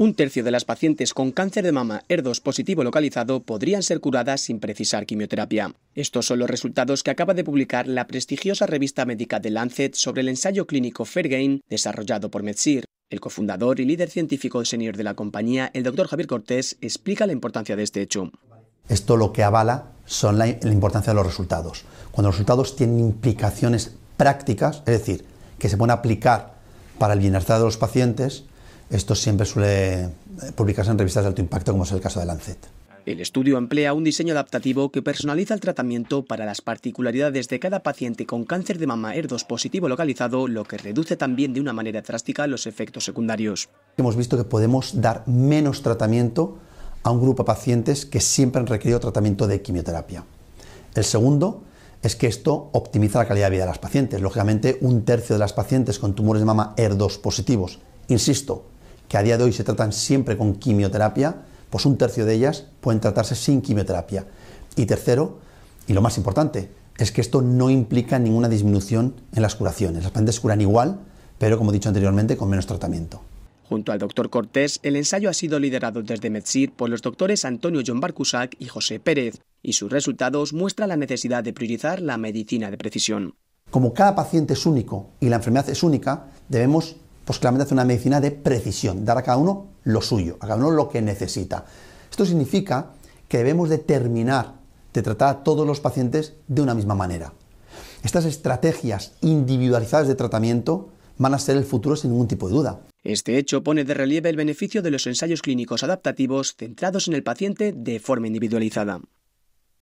Un tercio de las pacientes con cáncer de mama ER2 positivo localizado podrían ser curadas sin precisar quimioterapia. Estos son los resultados que acaba de publicar la prestigiosa revista médica de Lancet sobre el ensayo clínico Fairgain desarrollado por Medsir. El cofundador y líder científico senior de la compañía, el doctor Javier Cortés, explica la importancia de este hecho. Esto lo que avala son la, la importancia de los resultados. Cuando los resultados tienen implicaciones prácticas, es decir, que se pueden aplicar para el bienestar de los pacientes, esto siempre suele eh, publicarse en revistas de alto impacto, como es el caso de Lancet. El estudio emplea un diseño adaptativo que personaliza el tratamiento para las particularidades de cada paciente con cáncer de mama ER2 positivo localizado, lo que reduce también de una manera drástica los efectos secundarios. Hemos visto que podemos dar menos tratamiento a un grupo de pacientes que siempre han requerido tratamiento de quimioterapia. El segundo es que esto optimiza la calidad de vida de las pacientes. Lógicamente, un tercio de las pacientes con tumores de mama ER2 positivos, insisto, que a día de hoy se tratan siempre con quimioterapia, pues un tercio de ellas pueden tratarse sin quimioterapia. Y tercero, y lo más importante, es que esto no implica ninguna disminución en las curaciones. Las pacientes curan igual, pero como he dicho anteriormente, con menos tratamiento. Junto al doctor Cortés, el ensayo ha sido liderado desde MedSir por los doctores Antonio John Barcusac y José Pérez, y sus resultados muestran la necesidad de priorizar la medicina de precisión. Como cada paciente es único y la enfermedad es única, debemos pues claramente hace una medicina de precisión, dar a cada uno lo suyo, a cada uno lo que necesita. Esto significa que debemos determinar de tratar a todos los pacientes de una misma manera. Estas estrategias individualizadas de tratamiento van a ser el futuro sin ningún tipo de duda. Este hecho pone de relieve el beneficio de los ensayos clínicos adaptativos centrados en el paciente de forma individualizada.